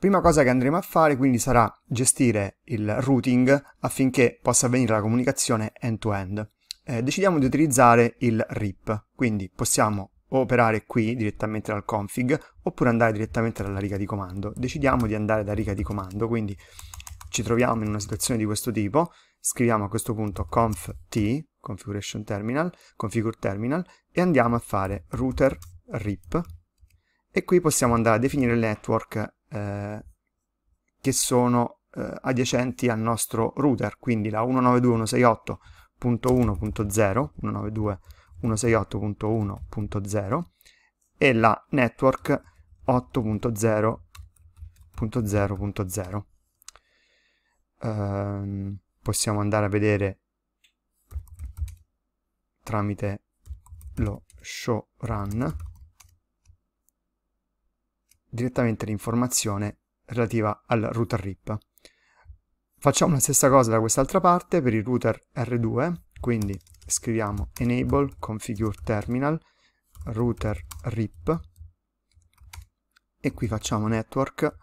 Prima cosa che andremo a fare quindi sarà gestire il routing affinché possa avvenire la comunicazione end-to-end. Eh, decidiamo di utilizzare il RIP, quindi possiamo operare qui direttamente dal config oppure andare direttamente dalla riga di comando. Decidiamo di andare da riga di comando, quindi ci troviamo in una situazione di questo tipo, scriviamo a questo punto conf-t, configuration terminal, configure terminal e andiamo a fare router rip e qui possiamo andare a definire il network eh, che sono eh, adiacenti al nostro router, quindi la 192.168.1.0, 192.168.1.0 e la network 8.0.0.0. Eh, possiamo andare a vedere tramite lo show run direttamente l'informazione relativa al router RIP. Facciamo la stessa cosa da quest'altra parte per il router R2, quindi scriviamo enable configure terminal router RIP e qui facciamo network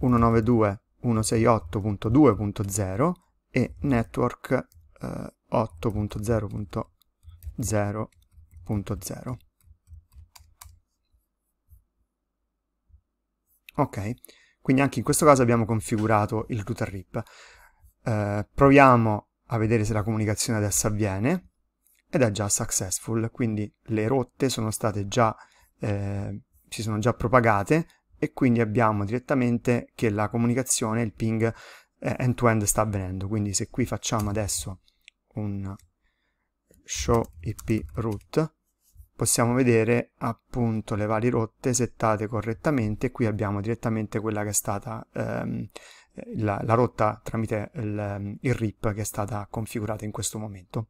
192.168.2.0 e network eh, 8.0.0.0 Ok, quindi anche in questo caso abbiamo configurato il router RIP. Eh, proviamo a vedere se la comunicazione adesso avviene ed è già successful, quindi le rotte sono state già, eh, si sono già propagate e quindi abbiamo direttamente che la comunicazione, il ping eh, end-to-end -end sta avvenendo. Quindi se qui facciamo adesso un show IP route possiamo vedere appunto le varie rotte settate correttamente qui abbiamo direttamente quella che è stata ehm, la, la, rotta tramite il, il RIP che è stata configurata in questo momento.